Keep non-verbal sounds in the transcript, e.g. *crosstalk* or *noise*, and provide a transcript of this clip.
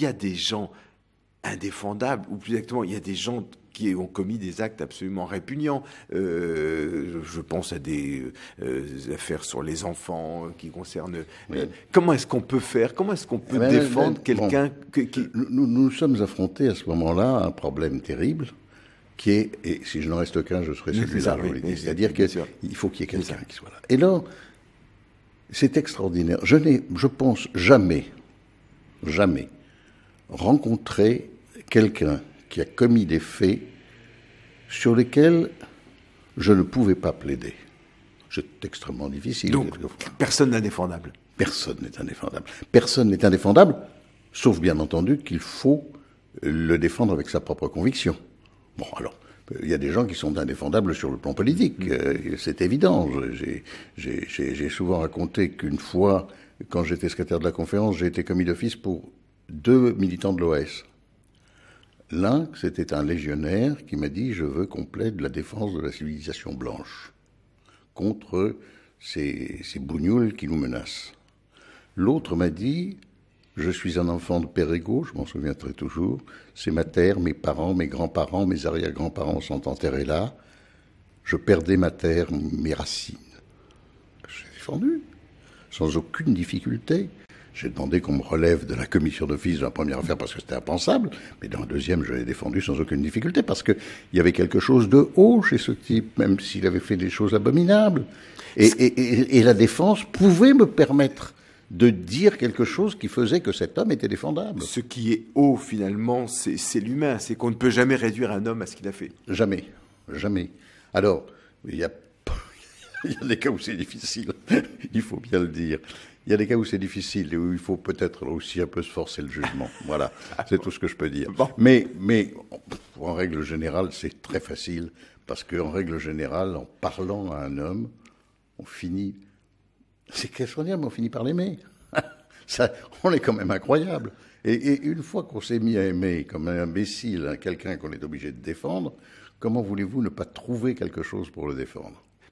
il y a des gens indéfendables, ou plus exactement, il y a des gens qui ont commis des actes absolument répugnants. Euh, je pense à des euh, affaires sur les enfants qui concernent. Euh, comment est-ce qu'on peut faire Comment est-ce qu'on eh peut ben, défendre ben, quelqu'un qui... nous, nous sommes affrontés à ce moment-là à un problème terrible qui est, et si je n'en reste qu'un, je serai celui-là, c'est-à-dire qu'il faut qu'il y ait quelqu'un qui soit là. Et là, c'est extraordinaire. Je n'ai, je pense, jamais, jamais, rencontrer quelqu'un qui a commis des faits sur lesquels je ne pouvais pas plaider. C'est extrêmement difficile. Donc, personne n'est indéfendable. Personne n'est indéfendable. Personne n'est indéfendable, sauf bien entendu qu'il faut le défendre avec sa propre conviction. Bon, alors, il y a des gens qui sont indéfendables sur le plan politique, mm-hmm. euh, c'est évident. J'ai souvent raconté qu'une fois, quand j'étais secrétaire de la conférence, j'ai été commis d'office pour deux militants de l'OS. L'un, c'était un légionnaire qui m'a dit Je veux qu'on plaide la défense de la civilisation blanche contre ces, ces bougnoules qui nous menacent. L'autre m'a dit Je suis un enfant de pérégo je m'en souviendrai toujours. C'est ma terre, mes parents, mes grands-parents, mes arrière-grands-parents sont enterrés là. Je perdais ma terre, mes racines. J'ai défendu, sans aucune difficulté. J'ai demandé qu'on me relève de la commission d'office de la première affaire parce que c'était impensable, mais dans la deuxième, je l'ai défendu sans aucune difficulté parce qu'il y avait quelque chose de haut chez ce type, même s'il avait fait des choses abominables. Et, et la défense pouvait me permettre de dire quelque chose qui faisait que cet homme était défendable. Ce qui est haut, finalement, c'est l'humain. C'est qu'on ne peut jamais réduire un homme à ce qu'il a fait. Jamais. Jamais. Alors, il y a il y a des cas où c'est difficile, *laughs* il faut bien le dire. Il y a des cas où c'est difficile et où il faut peut-être aussi un peu se forcer le jugement. Voilà, c'est tout ce que je peux dire. Mais, en règle générale, c'est très facile parce qu'en règle générale, en parlant à un homme, on finit. C'est extraordinaire, mais on finit par l'aimer. *laughs* on est quand même incroyable. et une fois qu'on s'est mis à aimer comme un imbécile, hein, quelqu'un qu'on est obligé de défendre, comment voulez-vous ne pas trouver quelque chose pour le défendre